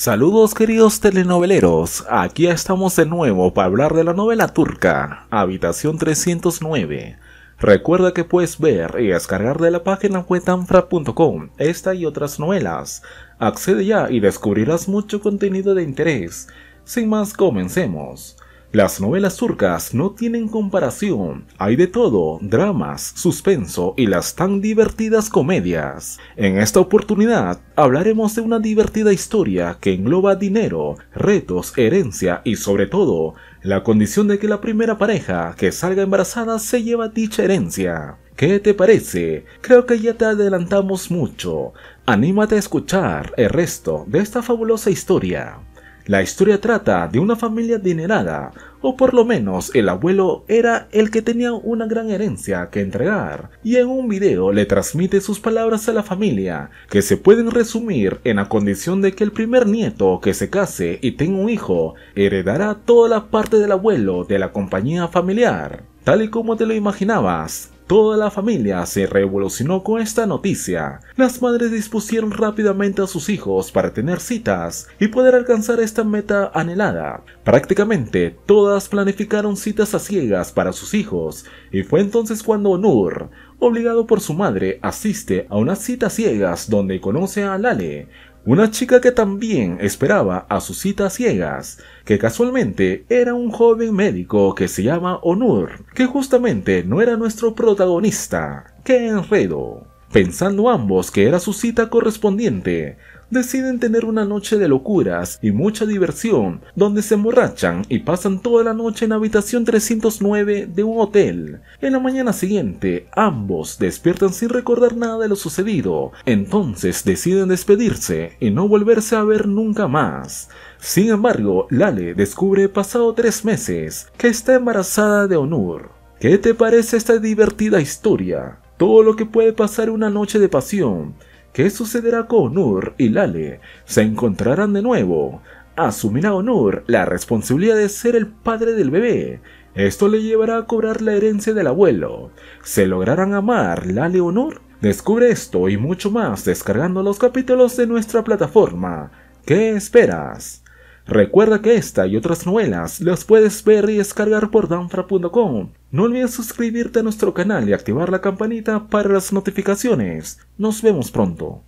Saludos queridos telenoveleros, aquí estamos de nuevo para hablar de la novela turca, Habitación 309. Recuerda que puedes ver y descargar de la página wetanfra.com esta y otras novelas. Accede ya y descubrirás mucho contenido de interés. Sin más, comencemos. Las novelas turcas no tienen comparación, hay de todo, dramas, suspenso y las tan divertidas comedias. En esta oportunidad hablaremos de una divertida historia que engloba dinero, retos, herencia y sobre todo, la condición de que la primera pareja que salga embarazada se lleva dicha herencia. ¿Qué te parece? Creo que ya te adelantamos mucho. Anímate a escuchar el resto de esta fabulosa historia. La historia trata de una familia adinerada, o por lo menos el abuelo era el que tenía una gran herencia que entregar, y en un video le transmite sus palabras a la familia, que se pueden resumir en la condición de que el primer nieto que se case y tenga un hijo heredará toda la parte del abuelo de la compañía familiar. Tal y como te lo imaginabas, Toda la familia se revolucionó con esta noticia. Las madres dispusieron rápidamente a sus hijos para tener citas y poder alcanzar esta meta anhelada. Prácticamente todas planificaron citas a ciegas para sus hijos y fue entonces cuando Nur, obligado por su madre, asiste a unas citas ciegas donde conoce a Lale, una chica que también esperaba a sus citas ciegas, que casualmente era un joven médico que se llama Onur, que justamente no era nuestro protagonista. ¡Qué enredo! Pensando ambos que era su cita correspondiente, deciden tener una noche de locuras y mucha diversión, donde se emborrachan y pasan toda la noche en habitación 309 de un hotel. En la mañana siguiente, ambos despiertan sin recordar nada de lo sucedido, entonces deciden despedirse y no volverse a ver nunca más. Sin embargo, Lale descubre pasado tres meses que está embarazada de Onur. ¿Qué te parece esta divertida historia? todo lo que puede pasar una noche de pasión. ¿Qué sucederá con Nur y Lale? ¿Se encontrarán de nuevo? Asumirá Nur la responsabilidad de ser el padre del bebé. Esto le llevará a cobrar la herencia del abuelo. ¿Se lograrán amar Lale Nur? Descubre esto y mucho más descargando los capítulos de nuestra plataforma. ¿Qué esperas? Recuerda que esta y otras novelas las puedes ver y descargar por danfra.com. No olvides suscribirte a nuestro canal y activar la campanita para las notificaciones. Nos vemos pronto.